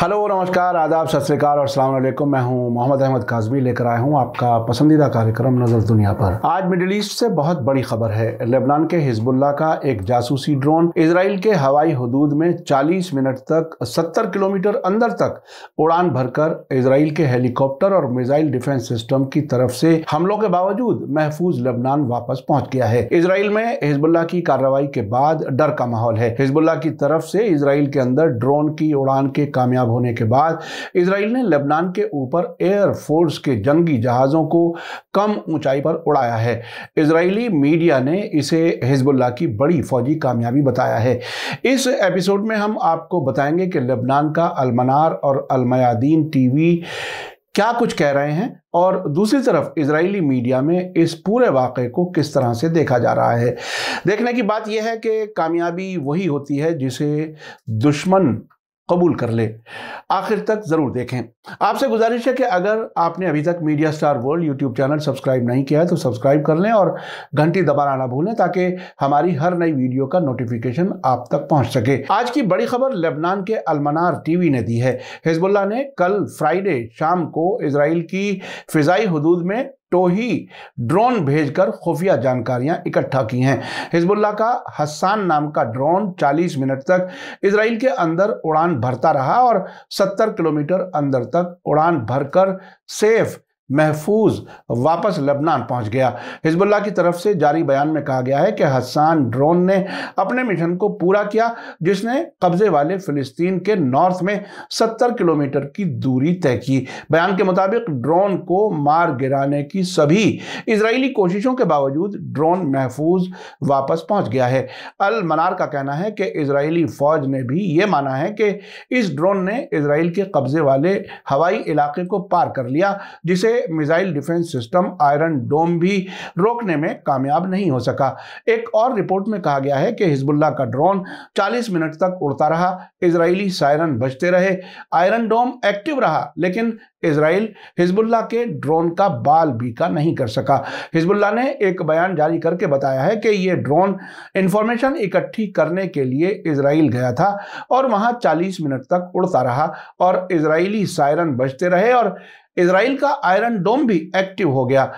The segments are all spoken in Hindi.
हेलो नमस्कार आदाब सत श्रीकाल और अल्लाम मैं हूं मोहम्मद अहमद काजमी लेकर आया हूं आपका पसंदीदा कार्यक्रम नज़र दुनिया पर आज मिडिल ईस्ट से बहुत बड़ी खबर है लेबनान के हिजबुल्ला का एक जासूसी ड्रोन इसराइल के हवाई हदूद में 40 मिनट तक 70 किलोमीटर अंदर तक उड़ान भरकर इसराइल के हेलीकॉप्टर और मिजाइल डिफेंस सिस्टम की तरफ से हमलों के बावजूद महफूज लेबनान वापस पहुँच गया है इसराइल में हिजबुल्ला की कार्रवाई के बाद डर का माहौल है हिजबुल्ला की तरफ से इसराइल के अंदर ड्रोन की उड़ान के कामयाब कामयाब होने के बाद इसराइल ने लेबनान के ऊपर एयरफोर्स के जंगी जहाज़ों को कम ऊंचाई पर उड़ाया है इसराइली मीडिया ने इसे हिजबुल्ला की बड़ी फौजी कामयाबी बताया है इस एपिसोड में हम आपको बताएंगे कि लेबनान का अलमनार और अलमयादीन टीवी क्या कुछ कह रहे हैं और दूसरी तरफ इजरायली मीडिया में इस पूरे वाक़े को किस तरह से देखा जा रहा है देखने की बात यह है कि कामयाबी वही होती है जिसे दुश्मन कबूल कर ले आखिर तक ज़रूर देखें आपसे गुजारिश है कि अगर आपने अभी तक Media Star World YouTube channel subscribe नहीं किया है तो सब्सक्राइब कर लें और घंटी दबाना ना भूलें ताकि हमारी हर नई वीडियो का नोटिफिकेशन आप तक पहुंच सके आज की बड़ी खबर लेबनान के अलमनार टीवी ने दी है हिजबुल्ला ने कल फ्राइडे शाम को इसराइल की फिजाई हदूद में टोही तो ड्रोन भेजकर खुफिया जानकारियां इकट्ठा की हैं हिजबुल्ला का हसान नाम का ड्रोन 40 मिनट तक इसराइल के अंदर उड़ान भरता रहा और 70 किलोमीटर अंदर तक उड़ान भरकर सेफ महफूज वापस लबनान पहुंच गया हिजबुल्ला की तरफ से जारी बयान में कहा गया है कि हसान ड्रोन ने अपने मिशन को पूरा किया जिसने कब्जे वाले फिलिस्तीन के नॉर्थ में 70 किलोमीटर की दूरी तय की बयान के मुताबिक ड्रोन को मार गिराने की सभी इसराइली कोशिशों के बावजूद ड्रोन महफूज वापस पहुंच गया है अल मनार का कहना है कि इसराइली फौज ने भी ये माना है कि इस ड्रोन ने इसराइल के कब्जे वाले हवाई इलाके को पार कर लिया जिसे missile defence system Iron Dome भी रोकने में कामयाब नहीं हो सका एक और रिपोर्ट में कहा गया है कि हिजबुल्ला का ड्रोन 40 मिनट तक उड़ता रहा इजरायली सायरन बजते रहे आयरन डोम एक्टिव रहा लेकिन इसराइल हिजबुल्ला के ड्रोन का बाल बीका नहीं कर सका हिजबुल्ला ने एक बयान जारी करके बताया है कि ये ड्रोन इन्फॉर्मेशन इकट्ठी करने के लिए इसराइल गया था और वहाँ 40 मिनट तक उड़ता रहा और इजरायली सायरन बजते रहे और इसराइल का आयरन डोम भी एक्टिव हो गया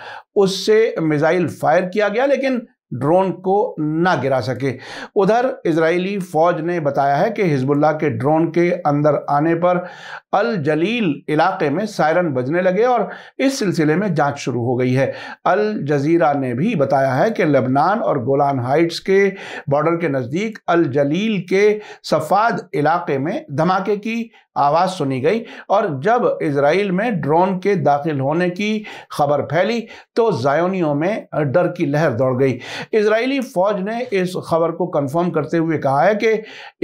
उससे मिसाइल फायर किया गया लेकिन ड्रोन को ना गिरा सके उधर इजरायली फौज ने बताया है कि हिजबुल्ला के ड्रोन के अंदर आने पर अल जलील इलाके में सायरन बजने लगे और इस सिलसिले में जांच शुरू हो गई है अल जजीरा ने भी बताया है कि लेबनान और गोलान हाइट्स के बॉर्डर के नज़दीक अल जलील के सफाद इलाके में धमाके की आवाज़ सुनी गई और जब इसराइल में ड्रोन के दाखिल होने की खबर फैली तो जायोनियों में डर की लहर दौड़ गई इसराइली फ़ौज ने इस खबर को कंफर्म करते हुए कहा है कि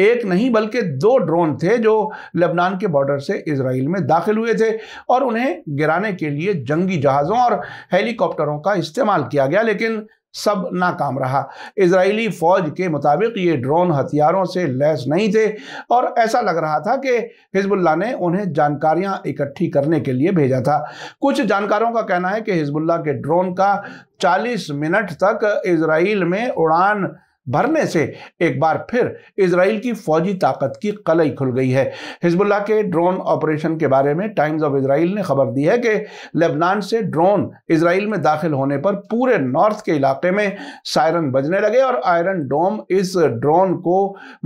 एक नहीं बल्कि दो ड्रोन थे जो लेबनान के बॉर्डर से इसराइल में दाखिल हुए थे और उन्हें गिराने के लिए जंगी जहाज़ों और हेलीकॉप्टरों का इस्तेमाल किया गया लेकिन सब नाकाम रहा इसराइली फौज के मुताबिक ये ड्रोन हथियारों से लैस नहीं थे और ऐसा लग रहा था कि हिजबुल्ला ने उन्हें जानकारियां इकट्ठी करने के लिए भेजा था कुछ जानकारों का कहना है कि हिजबुल्ला के ड्रोन का 40 मिनट तक इसराइल में उड़ान भरने से एक बार फिर इसराइल की फौजी ताकत की कलई खुल गई है हिजबुल्ला के ड्रोन ऑपरेशन के बारे में टाइम्स ऑफ इसराइल ने खबर दी है कि लेबनान से ड्रोन इसराइल में दाखिल होने पर पूरे नॉर्थ के इलाके में सायरन बजने लगे और आयरन डोम इस ड्रोन को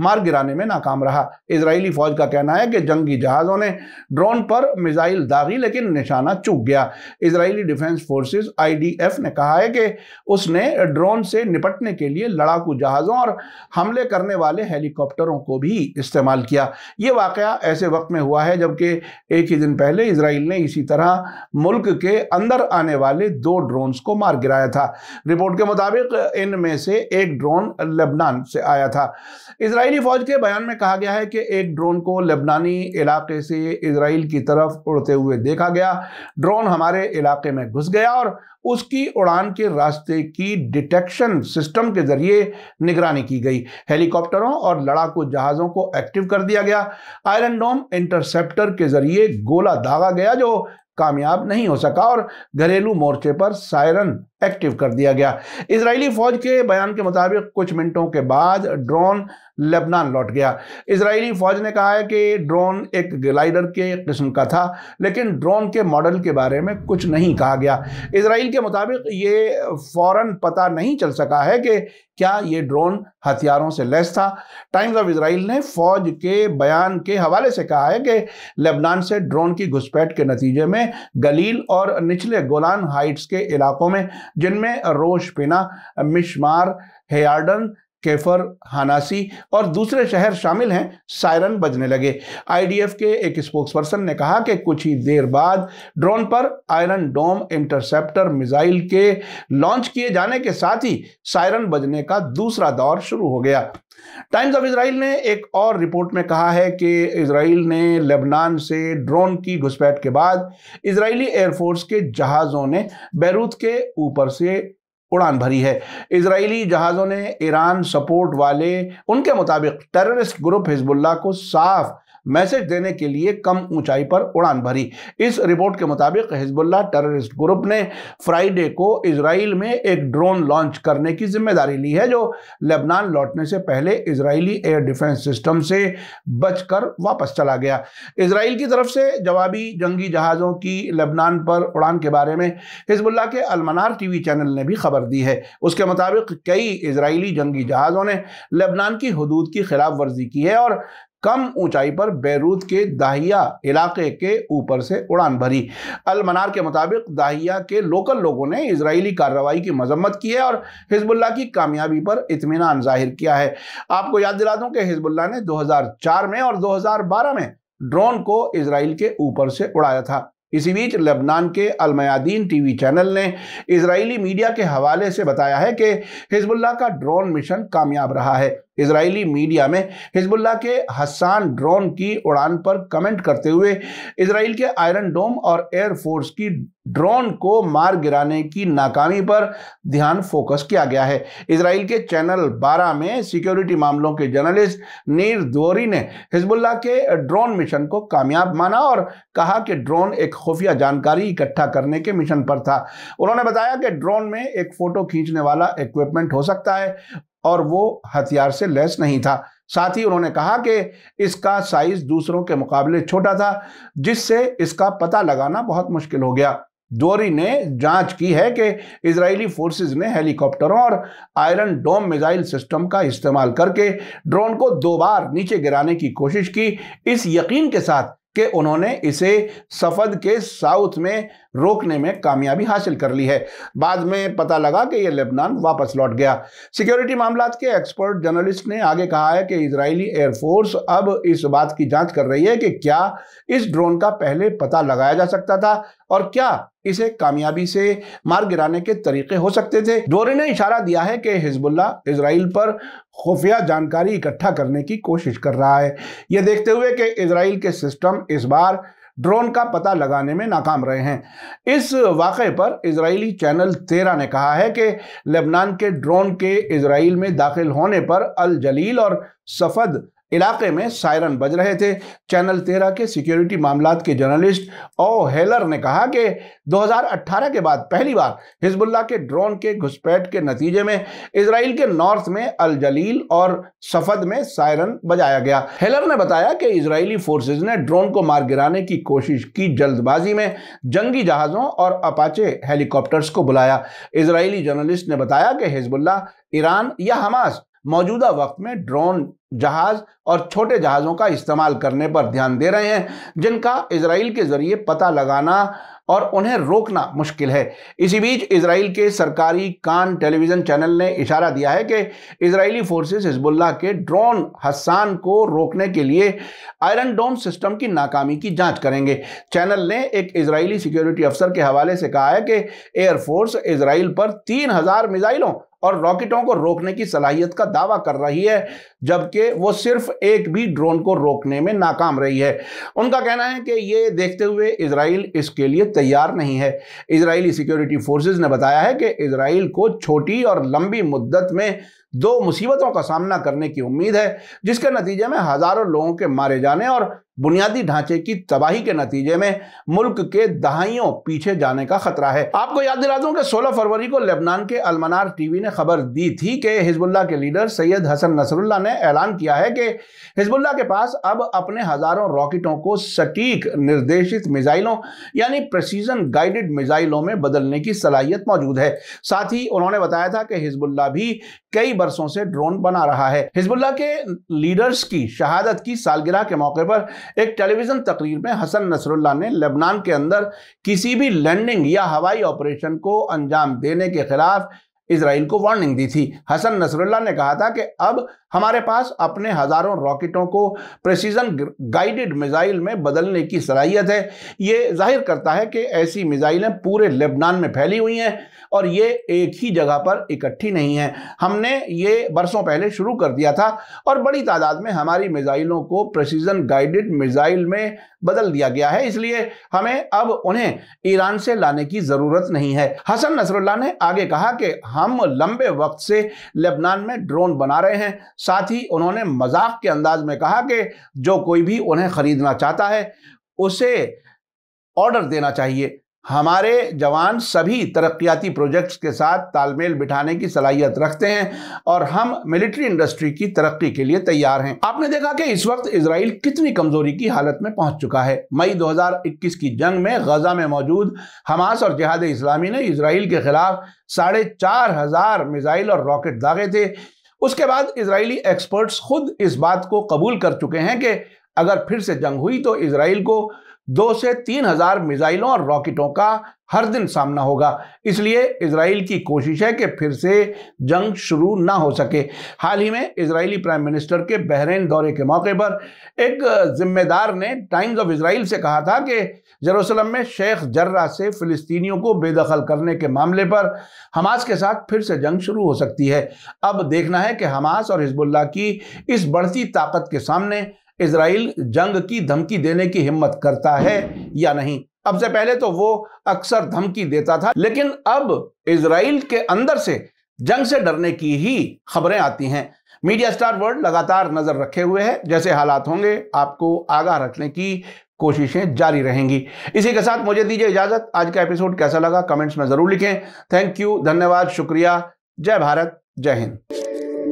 मार गिराने में नाकाम रहा इसराइली फौज का कहना है कि जंगी जहाज़ों ने ड्रोन पर मिजाइल दागी लेकिन निशाना चूक गया इसराइली डिफेंस फोर्सेज आई ने कहा है कि उसने ड्रोन से निपटने के लिए लड़ाकू जहाज़ों और हमले करने वाले हेलीकॉप्टरों को भी इस्तेमाल किया ये वाक़ ऐसे वक्त में हुआ है जबकि एक ही दिन पहले इसराइल ने इसी तरह मुल्क के अंदर आने वाले दो ड्रोन्स को मार गिराया था रिपोर्ट के मुताबिक इनमें से एक ड्रोन लेबनान से आया था इसराइली फौज के बयान में कहा गया है कि एक ड्रोन को लेबनानी इलाके से इसराइल की तरफ उड़ते हुए देखा गया ड्रोन हमारे इलाके में घुस गया और उसकी उड़ान के रास्ते की डिटेक्शन सिस्टम के जरिए निगरानी की गई हेलीकॉप्टरों और लड़ाकू जहाज़ों को एक्टिव कर दिया गया आयरन डोम इंटरसेप्टर के जरिए गोला दागा गया जो कामयाब नहीं हो सका और घरेलू मोर्चे पर सायरन एक्टिव कर दिया गया इजरायली फौज के बयान के मुताबिक कुछ मिनटों के बाद ड्रोन लेबनान लौट गया इसराइली फौज ने कहा है कि ड्रोन एक ग्लाइडर के किस्म का था लेकिन ड्रोन के मॉडल के बारे में कुछ नहीं कहा गया इसराइल के मुताबिक ये फौरन पता नहीं चल सका है कि क्या ये ड्रोन हथियारों से लैस था टाइम्स ऑफ इसराइल ने फौज के बयान के हवाले से कहा है कि लेबनान से ड्रोन की घुसपैठ के नतीजे में गलील और निचले गोलान हाइट्स के इलाकों में जिनमें रोश पिना मिशमार हेयार्डन केफर हानासी और दूसरे शहर शामिल हैं सायरन बजने लगे आईडीएफ के एक स्पोक्सपर्सन ने कहा कि कुछ ही देर बाद ड्रोन पर आयरन डोम इंटरसेप्टर मिसाइल के लॉन्च किए जाने के साथ ही सायरन बजने का दूसरा दौर शुरू हो गया टाइम्स ऑफ इसराइल ने एक और रिपोर्ट में कहा है कि इसराइल ने लेबनान से ड्रोन की घुसपैठ के बाद इसराइली एयरफोर्स के जहाज़ों ने बैरूत के ऊपर से उड़ान भरी है इसराइली जहाज़ों ने ईरान सपोर्ट वाले उनके मुताबिक टेररिस्ट ग्रुप हिजबुल्ला को साफ मैसेज देने के लिए कम ऊंचाई पर उड़ान भरी इस रिपोर्ट के मुताबिक हिजबुल्ला टेररिस्ट ग्रुप ने फ्राइडे को इसराइल में एक ड्रोन लॉन्च करने की जिम्मेदारी ली है जो लेबनान लौटने से पहले इसराइली एयर डिफेंस सिस्टम से बचकर वापस चला गया इसराइल की तरफ से जवाबी जंगी जहाज़ों की लेबनान पर उड़ान के बारे में हिजबुल्ला के अलमनार टीवी चैनल ने भी खबर दी है उसके मुताबिक कई इसराइली जंगी जहाज़ों ने लेबनान की हदूद की खिलाफ वर्जी की है और कम ऊंचाई पर बैरूत के दाहिया इलाके के ऊपर से उड़ान भरी अलमनार के मुताबिक दाहिया के लोकल लोगों ने इसराइली कार्रवाई की मजम्मत की है और हिजबुल्ला की कामयाबी पर इतमान जाहिर किया है आपको याद दिला दूं कि हिजबुल्ला ने 2004 में और 2012 में ड्रोन को इसराइल के ऊपर से उड़ाया था इसी बीच लेबनान के अलमयादीन टीवी चैनल ने इसराइली मीडिया के हवाले से बताया है कि हिजबुल्ला का ड्रोन मिशन कामयाब रहा है इसराइली मीडिया में हिजबुल्ला के हसान ड्रोन की उड़ान पर कमेंट करते हुए इसराइल के आयरन डोम और एयरफोर्स की ड्रोन को मार गिराने की नाकामी पर ध्यान फोकस किया गया है इसराइल के चैनल 12 में सिक्योरिटी मामलों के जर्नलिस्ट नीर दोरी ने हिजबुल्ला के ड्रोन मिशन को कामयाब माना और कहा कि ड्रोन एक खुफिया जानकारी इकट्ठा करने के मिशन पर था उन्होंने बताया कि ड्रोन में एक फोटो खींचने वाला इक्विपमेंट हो सकता है और वो हथियार से लैस नहीं था साथ ही उन्होंने कहा कि इसका साइज दूसरों के मुकाबले छोटा था जिससे इसका पता लगाना बहुत मुश्किल हो गया दोरी ने जांच की है कि इजरायली फोर्सेस ने हेलीकॉप्टरों और आयरन डोम मिसाइल सिस्टम का इस्तेमाल करके ड्रोन को दो बार नीचे गिराने की कोशिश की इस यकीन के साथ कि उन्होंने इसे सफद के साउथ में रोकने में कामयाबी हासिल कर ली है बाद में पता लगा कि यह लेबनान वापस लौट गया सिक्योरिटी मामला के एक्सपर्ट जर्नलिस्ट ने आगे कहा है कि इसराइली एयरफोर्स अब इस बात की जांच कर रही है कि क्या इस ड्रोन का पहले पता लगाया जा सकता था और क्या इसे कामयाबी से मार गिराने के तरीके हो सकते थे डोरे ने इशारा दिया है कि हिजबुल्ला इसराइल पर खुफिया जानकारी इकट्ठा करने की कोशिश कर रहा है यह देखते हुए कि इसराइल के सिस्टम इस बार ड्रोन का पता लगाने में नाकाम रहे हैं इस वाक़े पर इसराइली चैनल तेरा ने कहा है कि लेबनान के ड्रोन के इसराइल में दाखिल होने पर अल जलील और सफ़द इलाके में सायरन बज रहे थे चैनल तेरह के सिक्योरिटी मामला के जर्नलिस्ट ओ हेलर ने कहा कि 2018 के बाद पहली बार हिजबुल्ला के ड्रोन के घुसपैठ के नतीजे में इसराइल के नॉर्थ में अल जलील और सफद में सायरन बजाया गया हेलर ने बताया कि इसराइली फोर्सेज ने ड्रोन को मार गिराने की कोशिश की जल्दबाजी में जंगी जहाज़ों और अपाचे हेलीकॉप्टर्स को बुलाया इसराइली जर्नलिस्ट ने बताया कि हिजबुल्ला ईरान या हमास मौजूदा वक्त में ड्रोन जहाज और छोटे जहाज़ों का इस्तेमाल करने पर ध्यान दे रहे हैं जिनका इसराइल के ज़रिए पता लगाना और उन्हें रोकना मुश्किल है इसी बीच इसराइल के सरकारी कान टेलीविज़न चैनल ने इशारा दिया है कि इसराइली फोर्सेस हिजबुल्ला के ड्रोन हसान को रोकने के लिए आयरन डोम सिस्टम की नाकामी की जांच करेंगे चैनल ने एक इसराइली सिक्योरिटी अफसर के हवाले से कहा है कि एयरफोर्स इसराइल पर तीन हज़ार मिज़ाइलों और रॉकेटों को रोकने की सलाहियत का दावा कर रही है जबकि वो सिर्फ एक भी ड्रोन को रोकने में नाकाम रही है उनका कहना है कि ये देखते हुए इसराइल इसके लिए तैयार नहीं है इसराइली सिक्योरिटी फोर्सेज ने बताया है कि इसराइल को छोटी और लंबी मुद्दत में दो मुसीबतों का सामना करने की उम्मीद है जिसके नतीजे में हज़ारों लोगों के मारे जाने और बुनियादी ढांचे की तबाही के नतीजे में मुल्क के दहाइयों पीछे जाने का खतरा है आपको याद दिला दूं कि 16 फरवरी को लेबनान के अलमनार टीवी ने खबर दी थी कि हिजबुल्ला के लीडर सैयद हसन नसरुल्ला ने ऐलान किया है कि हिजबुल्ला के पास अब अपने हजारों रॉकेटों को सटीक निर्देशित मिजाइलों यानी प्रसिजन गाइडेड मिजाइलों में बदलने की सलाहियत मौजूद है साथ ही उन्होंने बताया था कि हिजबुल्ला भी कई बरसों से ड्रोन बना रहा है हिजबुल्ला के लीडर्स की शहादत की सालगिरह के मौके पर एक टेलीविज़न तकरीर में हसन नसरुल्ला ने लेबनान के अंदर किसी भी लैंडिंग या हवाई ऑपरेशन को अंजाम देने के खिलाफ इसराइल को वार्निंग दी थी हसन नसरुल्ला ने कहा था कि अब हमारे पास अपने हज़ारों रॉकेटों को प्रेसिजन गाइडेड मिज़ाइल में बदलने की सलाहियत है ये जाहिर करता है कि ऐसी मिज़ाइलें पूरे लेबनान में फैली हुई हैं और ये एक ही जगह पर इकट्ठी नहीं हैं हमने ये बरसों पहले शुरू कर दिया था और बड़ी तादाद में हमारी मिज़ाइलों को प्रसिजन गाइडेड मिज़ाइल में बदल दिया गया है इसलिए हमें अब उन्हें ईरान से लाने की ज़रूरत नहीं है हसन नसरुल्ला ने आगे कहा कि हम लंबे वक्त से लेबनान में ड्रोन बना रहे हैं साथ ही उन्होंने मजाक के अंदाज में कहा कि जो कोई भी उन्हें खरीदना चाहता है उसे ऑर्डर देना चाहिए हमारे जवान सभी तरक्याती प्रोजेक्ट्स के साथ तालमेल बिठाने की सलाहियत रखते हैं और हम मिलिट्री इंडस्ट्री की तरक्की के लिए तैयार हैं आपने देखा कि इस वक्त इसराइल कितनी कमजोरी की हालत में पहुंच चुका है मई 2021 की जंग में गजा में मौजूद हमास और जहाद इस्लामी ने इसराइल के खिलाफ साढ़े चार हजार मिसाइल और रॉकेट दागे थे उसके बाद इसराइली एक्सपर्ट्स खुद इस बात को कबूल कर चुके हैं कि अगर फिर से जंग हुई तो इसराइल को दो से तीन हजार मिसाइलों और रॉकेटों का हर दिन सामना होगा इसलिए इसराइल की कोशिश है कि फिर से जंग शुरू ना हो सके हाल ही में इसराइली प्राइम मिनिस्टर के बहरीन दौरे के मौके पर एक जिम्मेदार ने टाइम्स ऑफ इसराइल से कहा था कि जरूसलम में शेख जर्रा से फिलिस्तीनियों को बेदखल करने के मामले पर हमास के साथ फिर से जंग शुरू हो सकती है अब देखना है कि हमास और हिजबुल्ला की इस बढ़ती ताकत के सामने इसराइल जंग की धमकी देने की हिम्मत करता है या नहीं अब से पहले तो वो अक्सर धमकी देता था लेकिन अब इसराइल के अंदर से जंग से डरने की ही खबरें आती हैं मीडिया स्टार वर्ल्ड लगातार नजर रखे हुए है जैसे हालात होंगे आपको आगाह रखने की कोशिशें जारी रहेंगी इसी के साथ मुझे दीजिए इजाजत आज का एपिसोड कैसा लगा कमेंट्स में जरूर लिखें थैंक यू धन्यवाद शुक्रिया जय भारत जय हिंद